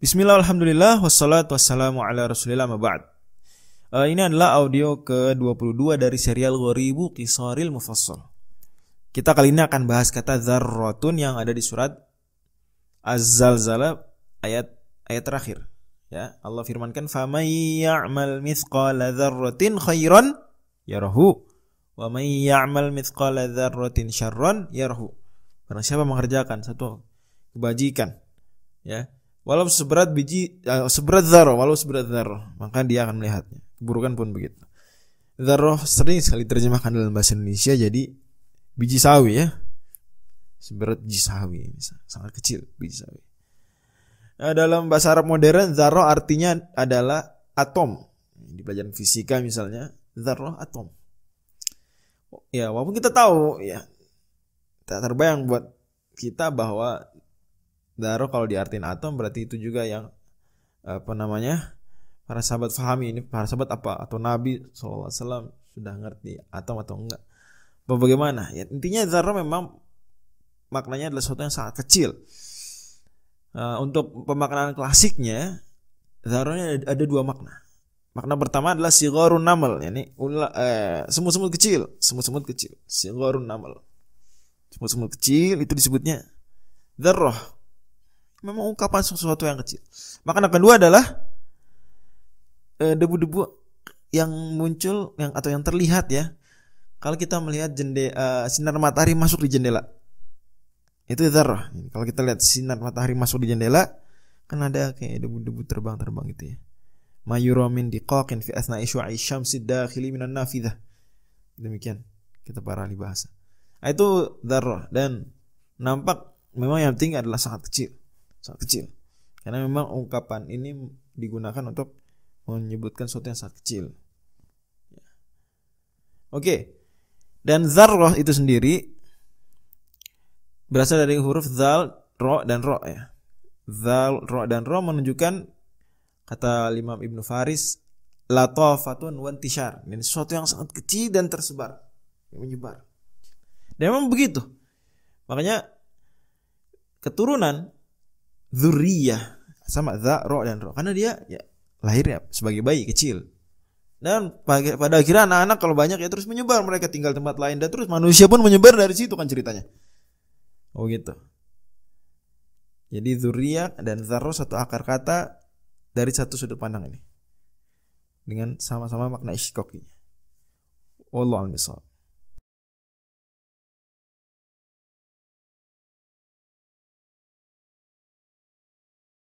Bismillah, alhamdulillah, wassalatu wassalamu ala rasulillah mabad. Uh, eh, ini adalah audio ke-22 dari serial Ghoribu Qisaril Mufassal. Kita kali ini akan bahas kata zarrotun yang ada di surat Az-Zalzala ayat ayat terakhir. Ya, Allah firmankan faman ya'mal mithqala dzarratin khairan yarahu wa man ya'mal mithqala dzarratin syarran yarahu. Barang siapa mengerjakan satu kebajikan, ya, walau seberat biji uh, seberat zarro walau seberat zarro maka dia akan melihatnya keburukan pun begitu zarro sering sekali terjemahkan dalam bahasa Indonesia jadi biji sawi ya seberat biji sawi sangat kecil biji sawi nah, dalam bahasa Arab modern zarro artinya adalah atom di bagian fisika misalnya zarro atom ya walaupun kita tahu ya tak terbayang buat kita bahwa Daro kalau diartin atom berarti itu juga yang apa namanya para sahabat fahami ini para sahabat apa atau Nabi saw sudah ngerti atom atau enggak apa bagaimana ya intinya daro memang maknanya adalah sesuatu yang sangat kecil uh, untuk pemaknaan klasiknya zarahnya ada, ada dua makna makna pertama adalah sigorun namel yakni eh, semut-semut kecil semut-semut kecil sigorun namel semut-semut kecil itu disebutnya zarah memang ungkapan sesuatu yang kecil. Maka yang kedua adalah eh, debu-debu uh, yang muncul yang atau yang terlihat ya. Kalau kita melihat jendela uh, eh, sinar matahari masuk di jendela. Itu zarah. Kalau kita lihat sinar matahari masuk di jendela, kan ada kayak debu-debu terbang-terbang gitu ya. Mayura min diqaqin fi asna'i syu'i syamsi dakhili minan nafidah. Demikian kita para ahli bahasa. Nah, itu zarah dan nampak memang yang tinggi adalah sangat kecil sangat kecil. Karena memang ungkapan ini digunakan untuk menyebutkan sesuatu yang sangat kecil. Ya. Oke. Dan zarroh itu sendiri berasal dari huruf zal, ro dan ro ya. Zal, ro dan ro menunjukkan kata Imam Ibnu Faris latofatun wan tishar Ini sesuatu yang sangat kecil dan tersebar, yang menyebar. Dan memang begitu. Makanya keturunan Zuriyah sama za ro dan ro karena dia ya lahirnya sebagai bayi kecil dan pada akhirnya anak-anak kalau banyak ya terus menyebar mereka tinggal tempat lain dan terus manusia pun menyebar dari situ kan ceritanya oh gitu jadi zuriyah dan Zaro satu akar kata dari satu sudut pandang ini dengan sama-sama makna isykokinya wallahu a'lam